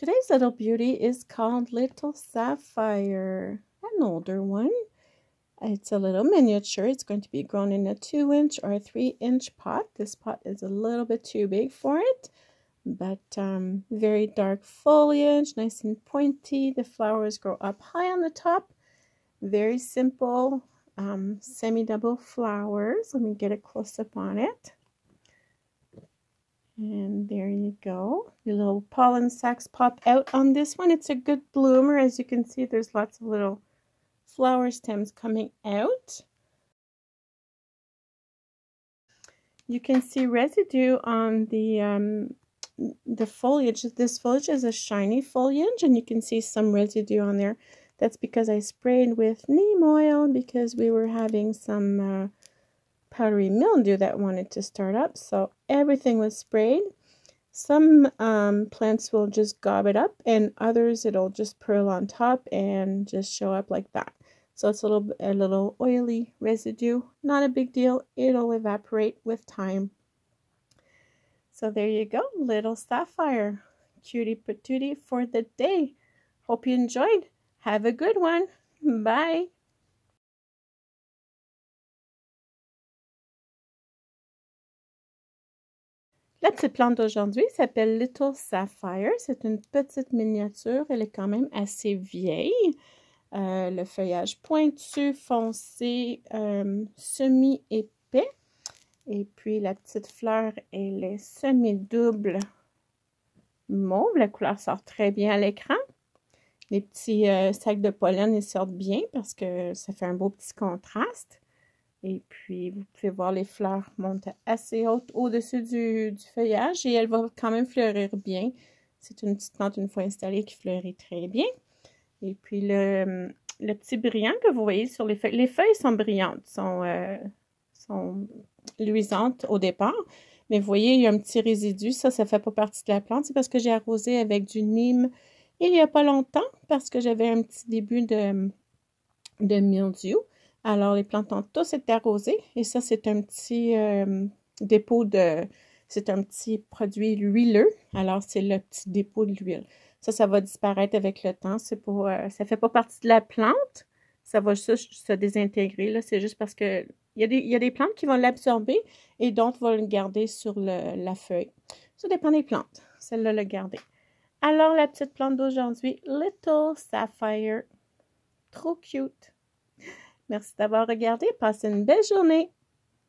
Today's little beauty is called Little Sapphire, an older one. It's a little miniature. It's going to be grown in a 2-inch or a 3-inch pot. This pot is a little bit too big for it, but um, very dark foliage, nice and pointy. The flowers grow up high on the top. Very simple um, semi-double flowers. Let me get a close-up on it. And there you go. Your little pollen sacs pop out on this one. It's a good bloomer. As you can see, there's lots of little flower stems coming out. You can see residue on the um, the foliage. This foliage is a shiny foliage and you can see some residue on there. That's because I sprayed with neem oil because we were having some uh, powdery mildew that wanted to start up. So everything was sprayed. Some um, plants will just gob it up and others it'll just purl on top and just show up like that. So it's a little, a little oily residue. Not a big deal. It'll evaporate with time. So there you go, little sapphire. Cutie patootie for the day. Hope you enjoyed. Have a good one. Bye. La petite plante d'aujourd'hui s'appelle Little Sapphire. C'est une petite miniature. Elle est quand même assez vieille. Euh, le feuillage pointu, foncé, euh, semi-épais. Et puis la petite fleur, elle est semi-double mauve. La couleur sort très bien à l'écran. Les petits euh, sacs de pollen, ils sortent bien parce que ça fait un beau petit contraste. Et puis, vous pouvez voir, les fleurs montent assez hautes au-dessus du, feuillage et elle va quand même fleurir bien. C'est une petite plante, une fois installée, qui fleurit très bien. Et puis, le, petit brillant que vous voyez sur les feuilles, les feuilles sont brillantes, sont, euh, sont luisantes au départ. Mais vous voyez, il y a un petit résidu. Ça, ça ne fait pas partie de la plante. C'est parce que j'ai arrosé avec du nîmes il n'y a pas longtemps parce que j'avais un petit début de, de mildiou. Alors, les plantes ont tous été arrosées. Et ça, c'est un petit euh, dépôt de... C'est un petit produit huileux. Alors, c'est le petit dépôt de l'huile. Ça, ça va disparaître avec le temps. C'est pour, euh, ça ne fait pas partie de la plante. Ça va se désintégrer. C'est juste parce que il y, a des, plantes qui vont l'absorber et d'autres vont le garder sur la feuille. Ça dépend des plantes. Celle-là, le garder. Alors, la petite plante d'aujourd'hui, Little Sapphire. Trop cute. Merci d'avoir regardé. Passez une belle journée.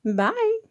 Bye!